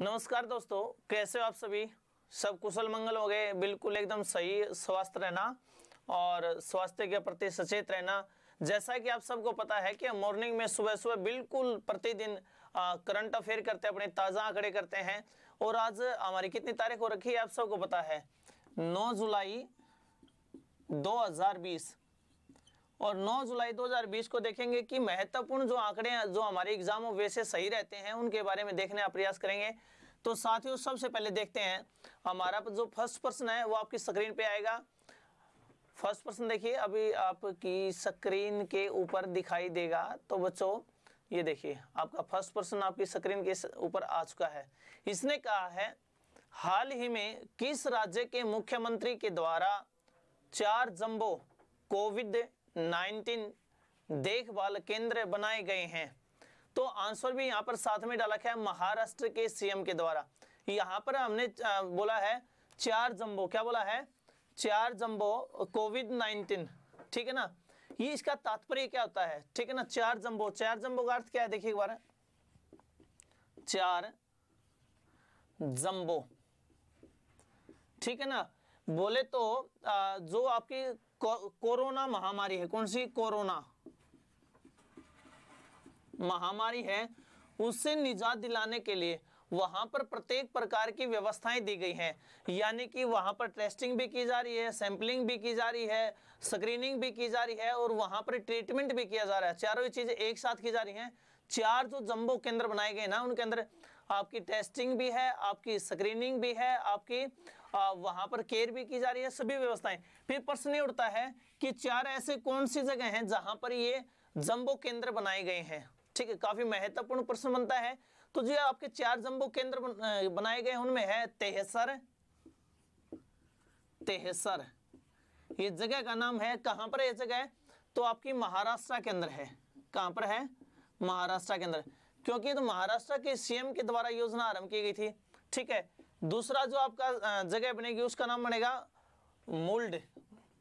नमस्कार दोस्तों कैसे हो आप सभी सब कुशल मंगल हो गए बिल्कुल एकदम सही स्वस्थ रहना और स्वास्थ्य के प्रति सचेत रहना जैसा कि आप सबको पता है कि मॉर्निंग में सुबह सुबह बिल्कुल प्रतिदिन करंट अफेयर करते हैं अपने ताज़ा आंकड़े करते हैं और आज हमारी कितनी तारीख हो रखी है आप सबको पता है 9 जुलाई 2020 और 9 जुलाई 2020 को देखेंगे कि महत्वपूर्ण जो आंकड़े जो हमारे एग्जामों वैसे सही रहते हैं उनके बारे में देखने का प्रयास करेंगे तो साथियों सबसे पहले देखते हैं हमारा जो फर्स्ट पर्सन है वो आपकी स्क्रीन पे आएगा फर्स्ट पर्सन देखिए अभी आपकी स्क्रीन के ऊपर दिखाई देगा तो बच्चों ये देखिए आपका फर्स्ट पर्सन आपकी स्क्रीन के ऊपर आ चुका है इसने कहा है हाल ही में किस राज्य के मुख्यमंत्री के द्वारा चार जम्बो कोविड 19 देखभाल केंद्र बनाए गए हैं तो आंसर भी यहाँ पर साथ में डाला गया महाराष्ट्र के सीएम के द्वारा यहाँ पर हमने बोला है चार जम्बो क्या बोला है चार जम्बो कोविड 19 ठीक है ना ये इसका तात्पर्य क्या होता है ठीक है ना चार जम्बो चार जम्बो का अर्थ क्या है देखिए एक बार चार जम्बो ठीक है ना बोले तो जो आपकी कोरोना महामारी है कौन सी कोरोना महामारी है उससे निजात दिलाने के लिए वहां पर प्रत्येक प्रकार की व्यवस्थाएं दी गई हैं यानी कि वहां पर टेस्टिंग भी की जा रही है सैंपलिंग भी की जा रही है स्क्रीनिंग भी की जा रही है और वहां पर ट्रीटमेंट भी किया जा रहा है चारों चीजें एक साथ की जा रही हैं चार जो जम्बो केंद्र बनाए गए ना उनके अंदर आपकी टेस्टिंग भी है आपकी स्क्रीनिंग भी है आपकी वहां पर केयर भी की जा रही है सभी व्यवस्थाएं फिर प्रश्न ये उठता है कि चार ऐसे कौन सी जगह हैं जहां पर ये जम्बो केंद्र बनाए गए हैं ठीक है काफी महत्वपूर्ण प्रश्न बनता है तो जो आपके चार जम्बो केंद्र बनाए गए उनमें है तेहसर तेहसर ये जगह का नाम है कहां पर यह जगह तो आपकी महाराष्ट्र के अंदर है कहां पर है महाराष्ट्र के अंदर क्योंकि तो महाराष्ट्र के सीएम के द्वारा योजना आरंभ की गई थी ठीक है दूसरा जो आपका जगह बनेगी उसका नाम बनेगा मुल्ड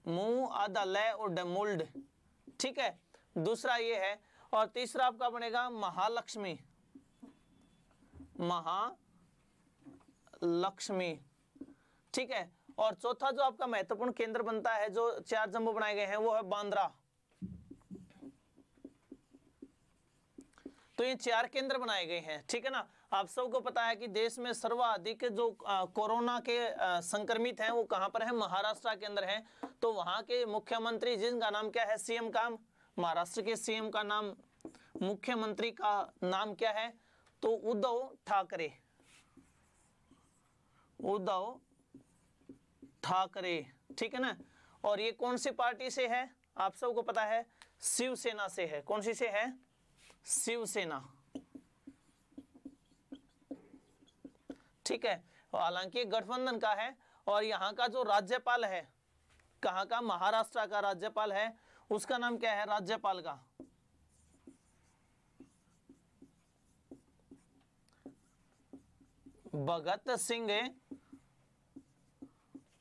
मुंह आधा लय और डमुल्ड ठीक है दूसरा ये है और तीसरा आपका बनेगा महालक्ष्मी महालक्ष्मी ठीक है और चौथा जो आपका महत्वपूर्ण केंद्र बनता है जो चार जम्बो बनाए गए हैं वो है बांद्रा तो ये चार केंद्र बनाए गए हैं ठीक है ना आप सबको पता है कि देश में सर्वाधिक जो कोरोना के संक्रमित हैं वो कहां पर है महाराष्ट्र के अंदर है तो वहां के मुख्यमंत्री जिनका नाम क्या है सीएम का महाराष्ट्र के सीएम का नाम मुख्यमंत्री का नाम क्या है तो उद्धव ठाकरे उद्धव ठाकरे ठीक है ना और ये कौन सी पार्टी से है आप सबको पता है शिवसेना से है कौन सी से है शिवसेना ठीक है हालांकि गठबंधन का है और यहाँ का जो राज्यपाल है कहा का महाराष्ट्र का राज्यपाल है उसका नाम क्या है राज्यपाल का भगत सिंह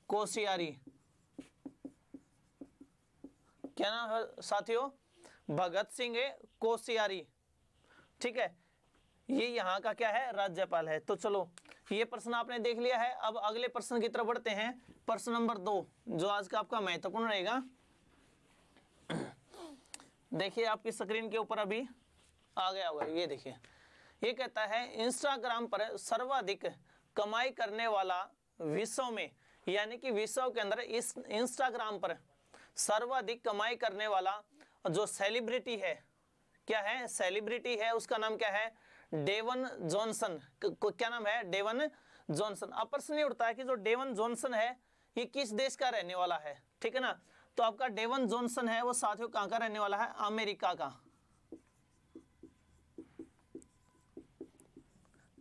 कोशियारी क्या नाम है साथियों भगत सिंह कोशियारी ठीक है ये यहां का क्या है राज्यपाल है तो चलो ये प्रश्न आपने देख लिया है अब अगले प्रश्न की तरफ बढ़ते हैं प्रश्न नंबर दो जो आज का आपका महत्वपूर्ण रहेगा देखिए आपकी स्क्रीन के ऊपर अभी आ गया होगा ये देखिए ये कहता है इंस्टाग्राम पर सर्वाधिक कमाई करने वाला विश्व में यानी कि विश्व के अंदर इस इंस्टाग्राम पर सर्वाधिक कमाई करने वाला जो सेलिब्रिटी है क्या है सेलिब्रिटी है उसका नाम क्या है डेवन जॉनसन क्या नाम है डेवन जॉनसन अब प्रश्न ये उठता है कि जो डेवन जॉनसन है ये किस देश का रहने वाला है ठीक है ना तो आपका डेवन जॉनसन है वो साथियों कहां का रहने वाला है अमेरिका का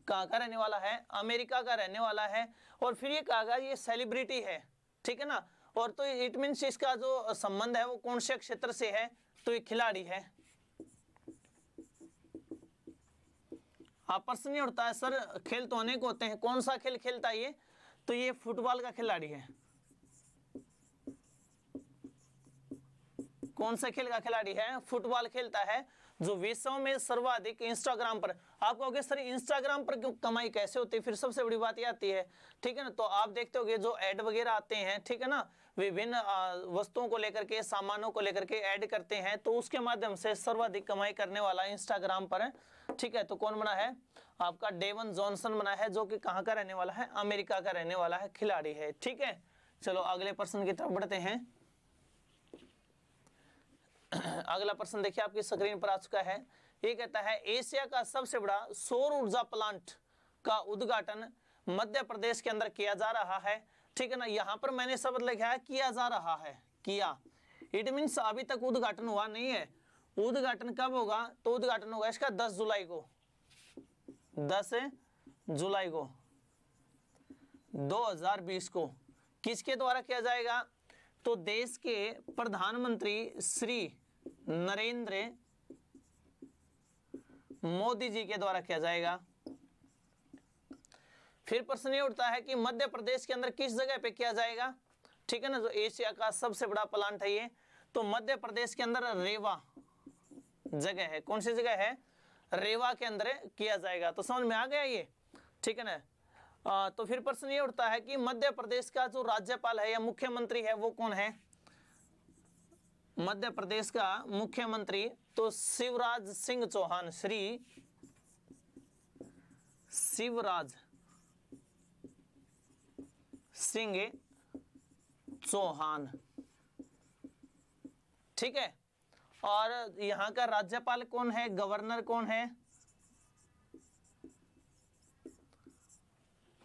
कहां का रहने वाला है अमेरिका का रहने वाला है और फिर ये कहा गया ये सेलिब्रिटी है ठीक है ना और तो इट मीन इसका जो संबंध है वो कौन से क्षेत्र से है तो ये खिलाड़ी है आपस नहीं उड़ता है सर खेल तो अनेक होते हैं कौन सा खेल खेलता है ये तो ये फुटबॉल का खिलाड़ी है कौन सा खेल का खिलाड़ी है फुटबॉल खेलता है जो विश्व में सर्वाधिक इंस्टाग्राम पर आप कहोगे सर इंस्टाग्राम पर क्यों कमाई कैसे होती है फिर सबसे बड़ी बात ये आती है ठीक है ना तो आप देखते होगे जो ऐड वगैरह आते हैं ठीक है ना विभिन्न वस्तुओं को लेकर के सामानों को लेकर के ऐड करते हैं तो उसके माध्यम से सर्वाधिक कमाई करने वाला इंस्टाग्राम पर है ठीक है तो कौन बना है आपका डेवन जॉनसन बना है जो कि कहां का रहने वाला है अमेरिका का रहने वाला है खिलाड़ी है ठीक है चलो अगले प्रश्न की तरफ बढ़ते हैं अगला प्रश्न देखिए आपकी स्क्रीन पर आ चुका है ये कहता है एशिया का सबसे बड़ा सौर ऊर्जा प्लांट का उद्घाटन मध्य प्रदेश के अंदर किया जा रहा है ठीक है ना यहाँ पर मैंने शब्द लिखा है किया जा रहा है किया इट मीन अभी तक उद्घाटन हुआ नहीं है उद्घाटन कब होगा तो उद्घाटन होगा इसका 10 जुलाई को 10 जुलाई को 2020 को किसके द्वारा किया जाएगा तो देश के प्रधानमंत्री श्री नरेंद्र मोदी जी के द्वारा किया जाएगा फिर प्रश्न ये उठता है कि मध्य प्रदेश के अंदर किस जगह पे किया जाएगा ठीक है ना जो एशिया का सबसे बड़ा प्लांट है ये तो मध्य प्रदेश के अंदर रेवा जगह है कौन सी जगह है रेवा के अंदर किया जाएगा तो समझ में आ गया ये ठीक है ना आ, तो फिर प्रश्न ये उठता है कि मध्य प्रदेश का जो राज्यपाल है या मुख्यमंत्री है वो कौन है मध्य प्रदेश का मुख्यमंत्री तो शिवराज सिंह चौहान श्री शिवराज सिंह चौहान ठीक है और यहाँ का राज्यपाल कौन है गवर्नर कौन है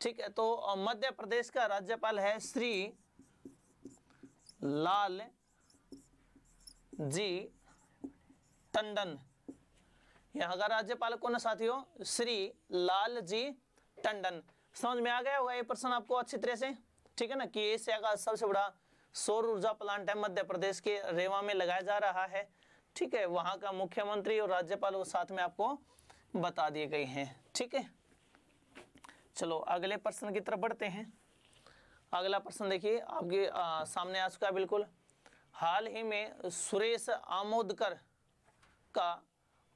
ठीक है तो मध्य प्रदेश का राज्यपाल है श्री लाल जी टंडन यहाँ का राज्यपाल कौन है साथियों श्री लाल जी टंडन समझ में आ गया होगा ये प्रश्न आपको अच्छी तरह से ठीक है ना कि एशिया का सबसे बड़ा सौर ऊर्जा प्लांट है मध्य प्रदेश के रेवा में लगाया जा रहा है ठीक है वहां का मुख्यमंत्री और राज्यपाल वो साथ में आपको बता दिए गए हैं ठीक है चलो अगले प्रश्न की तरफ बढ़ते हैं अगला प्रश्न देखिए आपके आ, सामने आ चुका है बिल्कुल हाल ही में सुरेश आमोदकर का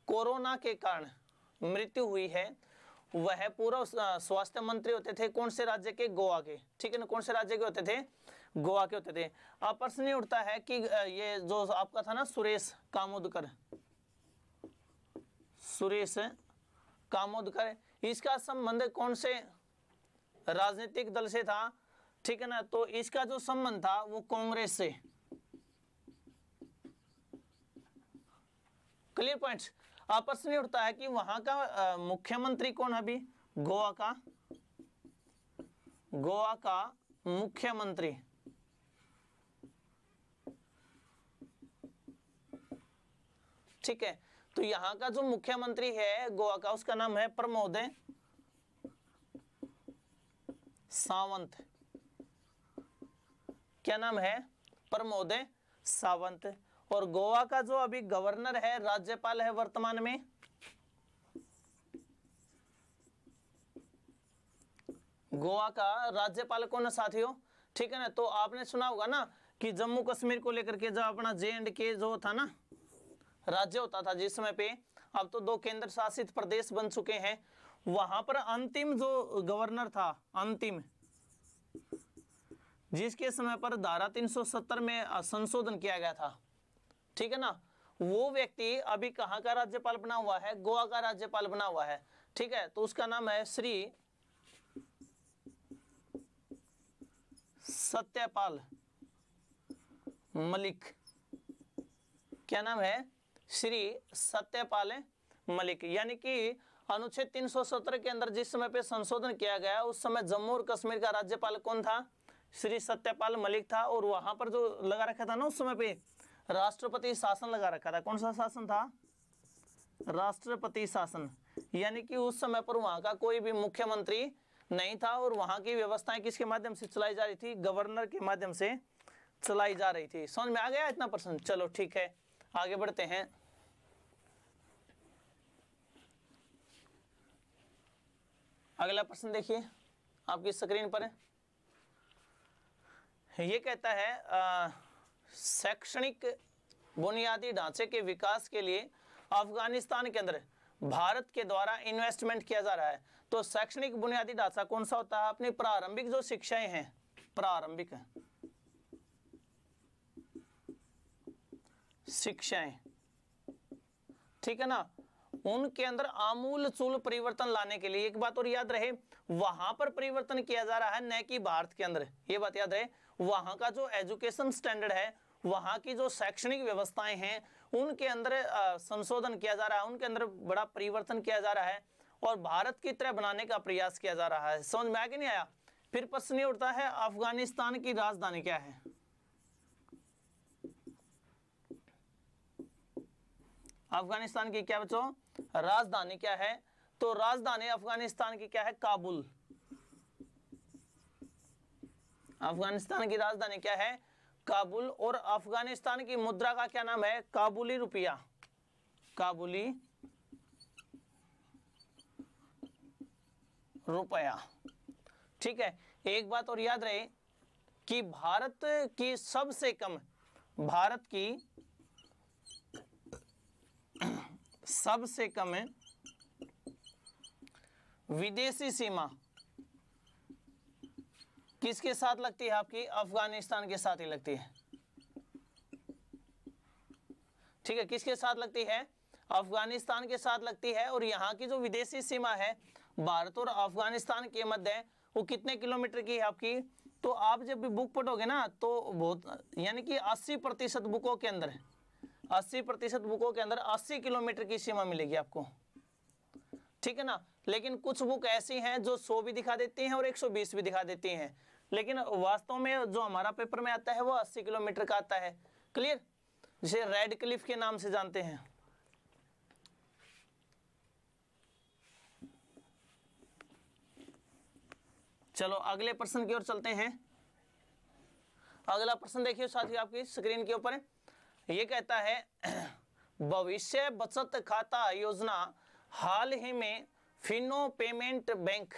कोरोना के कारण मृत्यु हुई है वह पूर्व स्वास्थ्य मंत्री होते थे कौन से राज्य के गोवा के ठीक है ना कौन से राज्य के होते थे गोवा के होते थे अब प्रश्न ये उठता है कि ये जो आपका था ना सुरेश कामोदकर सुरेश कामोदकर इसका संबंध कौन से राजनीतिक दल से था ठीक है ना तो इसका जो संबंध था वो कांग्रेस से क्लियर पॉइंट अब प्रश्न उठता है कि वहां का मुख्यमंत्री कौन है अभी गोवा का गोवा का मुख्यमंत्री ठीक है तो यहाँ का जो मुख्यमंत्री है गोवा का उसका नाम है प्रमोद सावंत क्या नाम है प्रमोदय सावंत और गोवा का जो अभी गवर्नर है राज्यपाल है वर्तमान में गोवा का राज्यपाल कौन है साथियों ठीक है ना तो आपने सुना होगा ना कि जम्मू कश्मीर को लेकर के जो अपना जे एंड के जो था ना राज्य होता था जिस समय पे अब तो दो केंद्र शासित प्रदेश बन चुके हैं वहां पर अंतिम जो गवर्नर था अंतिम जिसके समय पर धारा 370 में संशोधन किया गया था ठीक है ना वो व्यक्ति अभी कहा का राज्यपाल बना हुआ है गोवा का राज्यपाल बना हुआ है ठीक है तो उसका नाम है श्री सत्यपाल मलिक क्या नाम है श्री सत्यपाल मलिक यानी कि अनुच्छेद 370 के अंदर जिस समय पे संशोधन किया गया उस समय जम्मू और कश्मीर का राज्यपाल कौन था श्री सत्यपाल मलिक था और वहां पर जो लगा रखा था ना उस समय पे राष्ट्रपति शासन लगा रखा था कौन सा शासन था राष्ट्रपति शासन यानी कि उस समय पर वहां का कोई भी मुख्यमंत्री नहीं था और वहां की व्यवस्थाएं किसके माध्यम से चलाई जा रही थी गवर्नर के माध्यम से चलाई जा रही थी समझ में आ गया इतना प्रश्न चलो ठीक है आगे बढ़ते हैं अगला प्रश्न देखिए आपकी स्क्रीन पर है ये कहता है शैक्षणिक बुनियादी ढांचे के विकास के लिए अफगानिस्तान के अंदर भारत के द्वारा इन्वेस्टमेंट किया जा रहा है तो शैक्षणिक बुनियादी ढांचा कौन सा होता है अपनी प्रारंभिक जो शिक्षाएं हैं प्रारंभिक शिक्षाएं ठीक है ना उनके अंदर आमूल चूल परिवर्तन लाने के लिए एक बात और याद रहे वहां पर परिवर्तन किया जा रहा है न कि भारत के अंदर ये बात याद रहे वहां का जो एजुकेशन स्टैंडर्ड है वहां की जो शैक्षणिक व्यवस्थाएं हैं उनके अंदर संशोधन किया जा रहा है उनके अंदर बड़ा परिवर्तन किया जा रहा है और भारत की तरह बनाने का प्रयास किया जा रहा है समझ में आया कि नहीं आया फिर प्रश्न ये उठता है अफगानिस्तान की राजधानी क्या है अफगानिस्तान की क्या बच्चों राजधानी क्या है तो राजधानी अफगानिस्तान की क्या है काबुल अफगानिस्तान की राजधानी क्या है काबुल और अफगानिस्तान की मुद्रा का क्या नाम है काबुली रुपया काबुली रुपया ठीक है एक बात और याद रहे कि भारत की सबसे कम भारत की सबसे कम है विदेशी सीमा किसके साथ लगती है आपकी अफगानिस्तान के साथ ही लगती है ठीक है किसके साथ लगती है अफगानिस्तान के साथ लगती है और यहां की जो विदेशी सीमा है भारत और अफगानिस्तान के मध्य वो कितने किलोमीटर की है आपकी तो आप जब भी बुक पढ़ोगे ना तो बहुत यानी कि 80 प्रतिशत बुकों के अंदर अस्सी प्रतिशत बुकों के अंदर अस्सी किलोमीटर की सीमा मिलेगी आपको ठीक है ना लेकिन कुछ बुक ऐसी हैं जो 100 भी दिखा देती हैं और 120 भी दिखा देती हैं लेकिन वास्तव में जो हमारा पेपर में आता है वो 80 किलोमीटर का आता है क्लियर जिसे रेड क्लिफ के नाम से जानते हैं चलो अगले प्रश्न की ओर चलते हैं अगला प्रश्न देखिए ही आपकी स्क्रीन के ऊपर है ये कहता है भविष्य बचत खाता योजना हाल ही में Fino payment bank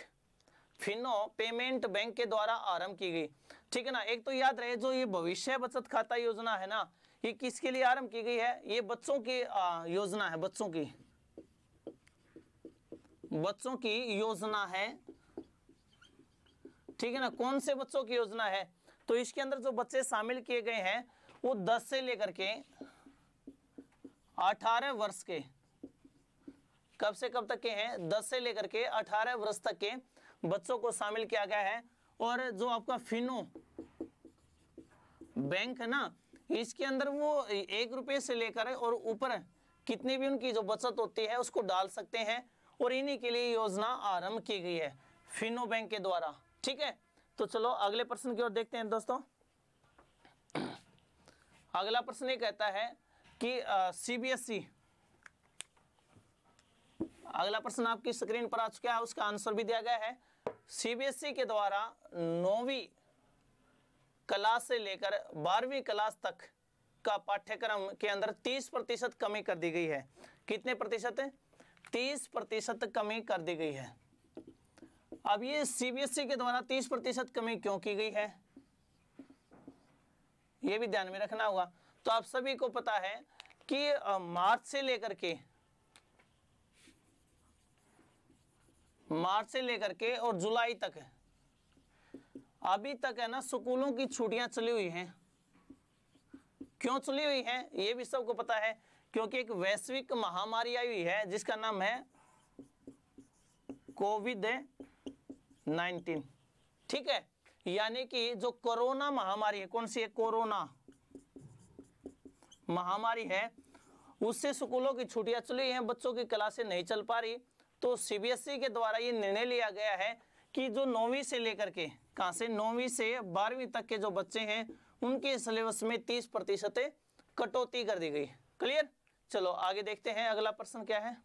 Fino payment bank के द्वारा आरंभ की गई ठीक है ना एक तो याद रहे जो ये भविष्य बचत खाता योजना है ना ये किसके लिए आरंभ की गई है ये बच्चों की योजना है बच्चों की बच्चों की योजना है ठीक है ना कौन से बच्चों की योजना है तो इसके अंदर जो बच्चे शामिल किए गए हैं वो 10 से लेकर के 18 वर्ष के कब से कब तक के हैं 10 से लेकर के 18 वर्ष तक के बच्चों को शामिल किया गया है और जो आपका फिनो बैंक है ना इसके अंदर वो एक रुपये से लेकर और ऊपर कितनी भी उनकी जो बचत होती है उसको डाल सकते हैं और इन्हीं के लिए योजना आरंभ की गई है फिनो बैंक के द्वारा ठीक है तो चलो अगले प्रश्न की ओर देखते हैं दोस्तों अगला प्रश्न ये कहता है कि सीबीएसई e। अगला प्रश्न आपकी स्क्रीन पर आ चुका है उसका आंसर भी दिया गया है सीबीएसई e के द्वारा नौवीं क्लास से लेकर बारहवीं क्लास तक का पाठ्यक्रम के अंदर 30 प्रतिशत कमी कर दी गई है कितने प्रतिशत है 30 प्रतिशत कमी कर दी गई है अब ये सीबीएसई e के द्वारा 30 प्रतिशत कमी क्यों की गई है ये भी ध्यान में रखना होगा तो आप सभी को पता है कि मार्च से लेकर के मार्च से लेकर के और जुलाई तक है अभी तक है ना स्कूलों की छुट्टियां चली हुई हैं क्यों चली हुई हैं ये भी सबको पता है क्योंकि एक वैश्विक महामारी आई हुई है जिसका नाम है कोविड नाइनटीन ठीक है यानी कि जो कोरोना महामारी है कौन सी है कोरोना महामारी है उससे स्कूलों की छुट्टियां चली हैं बच्चों की क्लासें नहीं चल पा रही तो सीबीएसई e के द्वारा ये निर्णय लिया गया है कि जो नौवीं से लेकर के कहाँ से नौवीं से बारहवीं तक के जो बच्चे हैं उनके सिलेबस में तीस प्रतिशत कटौती कर दी गई क्लियर चलो आगे देखते हैं अगला प्रश्न क्या है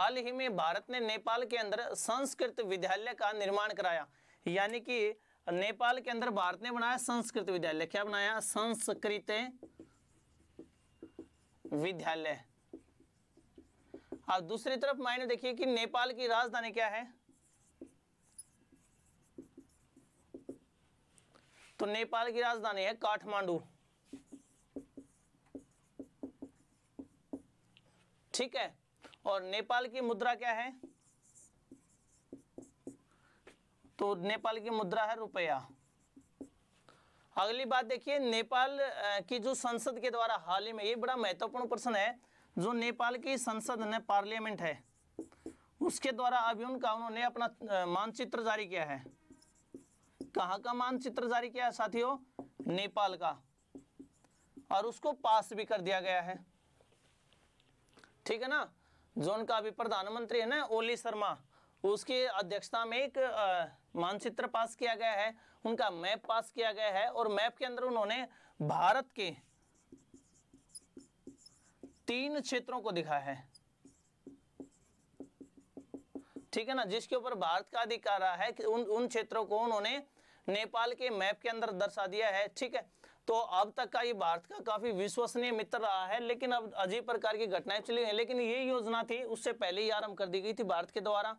हाल ही में भारत ने नेपाल के अंदर संस्कृत विद्यालय का निर्माण कराया यानी कि नेपाल के अंदर भारत ने बनाया संस्कृत विद्यालय क्या बनाया संस्कृत विद्यालय और दूसरी तरफ मायने देखिए कि नेपाल की राजधानी क्या है तो नेपाल की राजधानी है काठमांडू ठीक है और नेपाल की मुद्रा क्या है तो नेपाल की मुद्रा है रुपया अगली बात देखिए नेपाल की जो संसद के द्वारा हाल ही में ये बड़ा महत्वपूर्ण प्रश्न है जो नेपाल की संसद ने पार्लियामेंट है उसके द्वारा अभी उनका उन्होंने अपना मानचित्र जारी किया है कहाँ का मानचित्र जारी किया है साथियों नेपाल का और उसको पास भी कर दिया गया है ठीक है ना जोन का अभी प्रधानमंत्री है ना ओली शर्मा उसके अध्यक्षता में एक मानचित्र पास किया गया है उनका मैप पास किया गया है और मैप के अंदर उन्होंने भारत के तीन क्षेत्रों को दिखा है ठीक है ना जिसके ऊपर भारत का अधिकार है कि उन उन क्षेत्रों को उन्होंने नेपाल के मैप के अंदर दर्शा दिया है ठीक है तो अब तक का ये भारत का काफी विश्वसनीय मित्र रहा है लेकिन अब अजीब प्रकार की घटनाएं चली हैं लेकिन ये योजना थी उससे पहले ही आरंभ कर दी गई थी भारत के द्वारा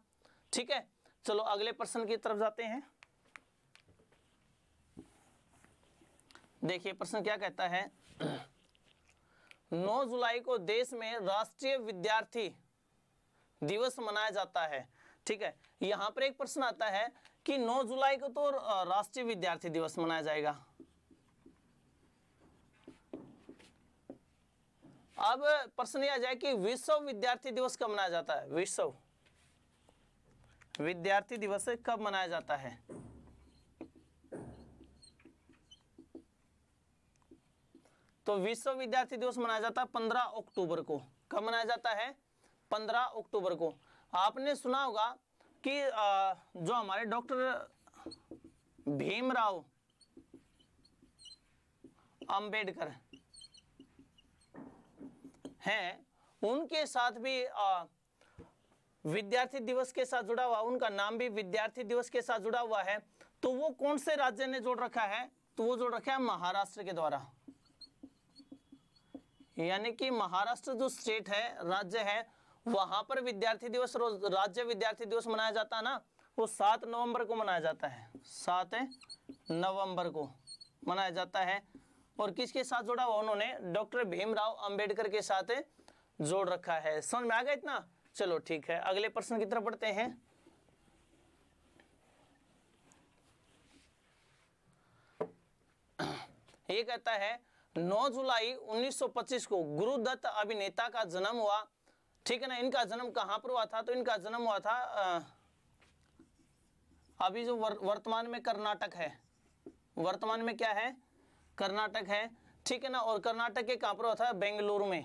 ठीक है चलो अगले प्रश्न की तरफ जाते हैं देखिए प्रश्न क्या कहता है 9 जुलाई को देश में राष्ट्रीय विद्यार्थी दिवस मनाया जाता है ठीक है यहां पर एक प्रश्न आता है कि 9 जुलाई को तो राष्ट्रीय विद्यार्थी दिवस मनाया जाएगा अब प्रश्न यह आ जाए कि विश्व विद्यार्थी दिवस कब मनाया जाता है विश्व विद्यार्थी दिवस कब मनाया जाता है तो विश्व विद्यार्थी दिवस मनाया जाता है पंद्रह अक्टूबर को कब मनाया जाता है पंद्रह अक्टूबर को आपने सुना होगा कि जो हमारे डॉक्टर भीमराव अंबेडकर हैं उनके साथ भी आ, विद्यार्थी दिवस के साथ जुड़ा हुआ उनका नाम भी विद्यार्थी दिवस के साथ जुड़ा हुआ है तो वो कौन से राज्य ने जोड़ रखा है तो वो जोड़ रखा है महाराष्ट्र के द्वारा यानी कि महाराष्ट्र जो स्टेट है राज्य है वहां पर विद्यार्थी दिवस रोज राज्य विद्यार्थी दिवस मनाया जाता है ना वो सात नवंबर को मनाया जाता है सात नवंबर को मनाया जाता है और किसके साथ जोड़ा हुआ उन्होंने डॉक्टर भीमराव अंबेडकर के साथ जोड़ रखा है समझ में आ गया इतना चलो ठीक है अगले प्रश्न की तरफ बढ़ते हैं ये कहता है 9 जुलाई 1925 को गुरुदत्त अभिनेता का जन्म हुआ ठीक है ना इनका जन्म कहां पर हुआ था तो इनका जन्म हुआ था अभी जो वर, वर्तमान में कर्नाटक है वर्तमान में क्या है कर्नाटक है ठीक है ना और कर्नाटक के कहां पर हुआ था बेंगलुरु में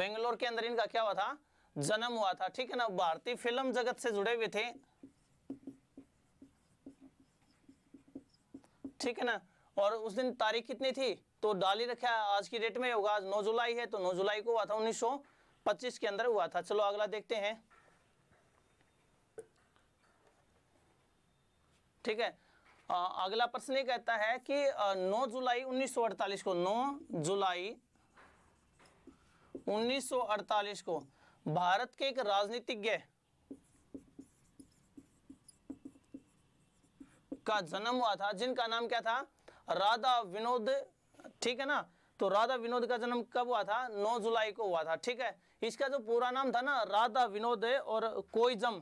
बेंगलोर के अंदर इनका क्या हुआ था जन्म हुआ था ठीक है ना भारतीय फिल्म जगत से जुड़े हुए थे ठीक है ना और उस दिन तारीख कितनी थी तो डाली रखा आज की डेट में होगा आज 9 जुलाई है तो 9 जुलाई को हुआ था 1925 के अंदर हुआ था चलो अगला देखते हैं ठीक है आ, अगला प्रश्न ये कहता है कि नौ जुलाई 1948 को नौ जुलाई 1948 को भारत के एक राजनीतिज्ञ का जन्म हुआ था जिनका नाम क्या था राधा विनोद ठीक है ना तो राधा विनोद का जन्म कब हुआ था 9 जुलाई को हुआ था ठीक है इसका जो पूरा नाम था ना राधा विनोद और कोइजम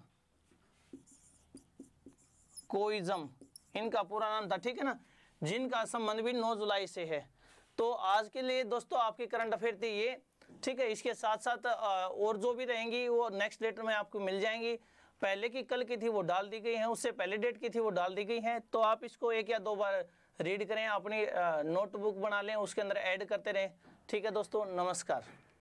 कोइजम इनका पूरा नाम था ठीक है ना जिनका संबंध भी 9 जुलाई से है तो आज के लिए दोस्तों आपके करंट अफेयर थे ये ठीक है इसके साथ साथ और जो भी रहेंगी वो नेक्स्ट लेटर में आपको मिल जाएंगी पहले की कल की थी वो डाल दी गई है उससे पहले डेट की थी वो डाल दी गई है तो आप इसको एक या दो बार रीड करें अपनी नोटबुक बना लें उसके अंदर ऐड करते रहें ठीक है दोस्तों नमस्कार